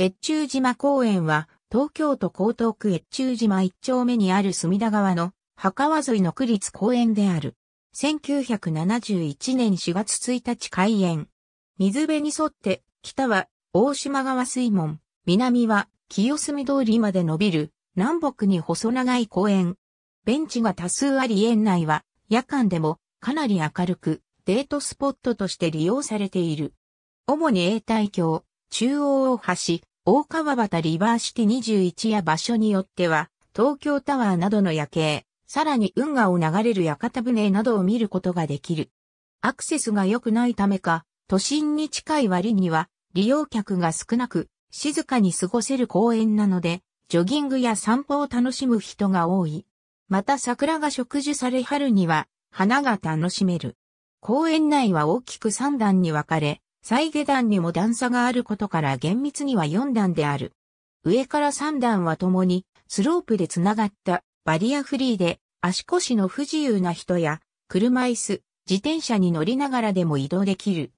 越中島公園は、東京都江東区越中島一丁目にある隅田川の墓川沿いの区立公園である。1971年4月1日開園。水辺に沿って、北は大島川水門、南は清澄通りまで伸びる南北に細長い公園。ベンチが多数あり園内は夜間でもかなり明るくデートスポットとして利用されている。主に永代橋、中央大橋、大川端リバーシティ21や場所によっては、東京タワーなどの夜景、さらに運河を流れる屋形船などを見ることができる。アクセスが良くないためか、都心に近い割には、利用客が少なく、静かに過ごせる公園なので、ジョギングや散歩を楽しむ人が多い。また桜が植樹され春には、花が楽しめる。公園内は大きく3段に分かれ、最下段にも段差があることから厳密には4段である。上から3段は共にスロープでつながったバリアフリーで足腰の不自由な人や車椅子、自転車に乗りながらでも移動できる。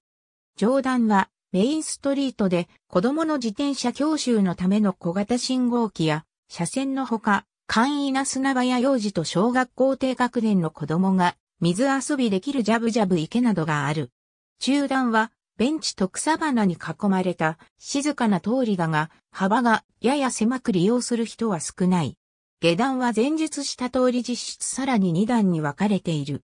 上段はメインストリートで子供の自転車教習のための小型信号機や車線のほか簡易な砂場や幼児と小学校低学年の子供が水遊びできるジャブジャブ池などがある。中段はベンチと草花に囲まれた静かな通りだが、幅がやや狭く利用する人は少ない。下段は前述した通り実質さらに2段に分かれている。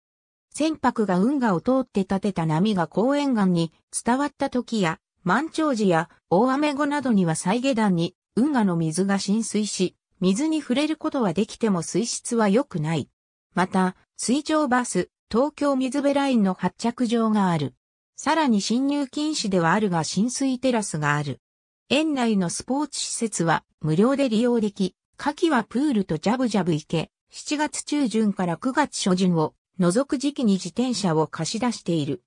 船舶が運河を通って建てた波が公園岸に伝わった時や、満潮時や大雨後などには再下段に運河の水が浸水し、水に触れることはできても水質は良くない。また、水上バス、東京水辺ラインの発着場がある。さらに侵入禁止ではあるが浸水テラスがある。園内のスポーツ施設は無料で利用でき、夏季はプールとジャブジャブ行け、7月中旬から9月初旬を除く時期に自転車を貸し出している。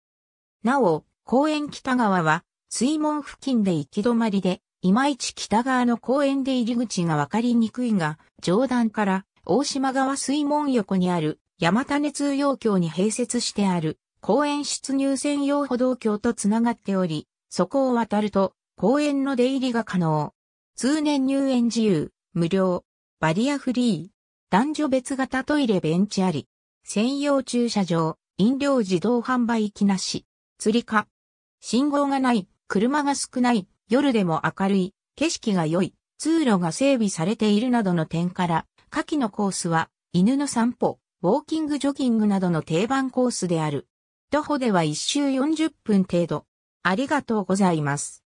なお、公園北側は水門付近で行き止まりで、いまいち北側の公園で入り口がわかりにくいが、上段から大島川水門横にある山種通用橋に併設してある公園出入専用歩道橋とつながっており、そこを渡ると公園の出入りが可能。通年入園自由、無料、バリアフリー、男女別型トイレベンチあり、専用駐車場、飲料自動販売機なし、釣りか、信号がない、車が少ない、夜でも明るい、景色が良い、通路が整備されているなどの点から、下記のコースは、犬の散歩、ウォーキングジョギングなどの定番コースである。徒歩では一周40分程度。ありがとうございます。